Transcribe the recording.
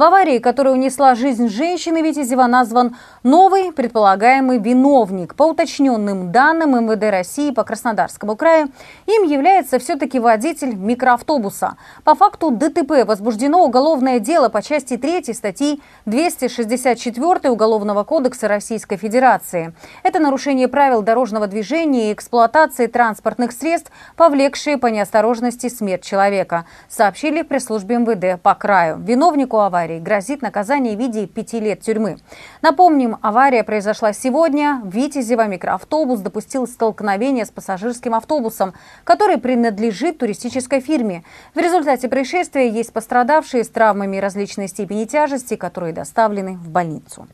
В аварии, которая унесла жизнь женщины Витязева, назван новый предполагаемый виновник. По уточненным данным МВД России по Краснодарскому краю, им является все-таки водитель микроавтобуса. По факту ДТП возбуждено уголовное дело по части 3 статьи 264 Уголовного кодекса Российской Федерации. Это нарушение правил дорожного движения и эксплуатации транспортных средств, повлекшие по неосторожности смерть человека, сообщили в пресс-службе МВД по краю. Виновнику аварии аварии грозит наказание в виде пяти лет тюрьмы. Напомним, авария произошла сегодня. В Витязево микроавтобус допустил столкновение с пассажирским автобусом, который принадлежит туристической фирме. В результате происшествия есть пострадавшие с травмами различной степени тяжести, которые доставлены в больницу.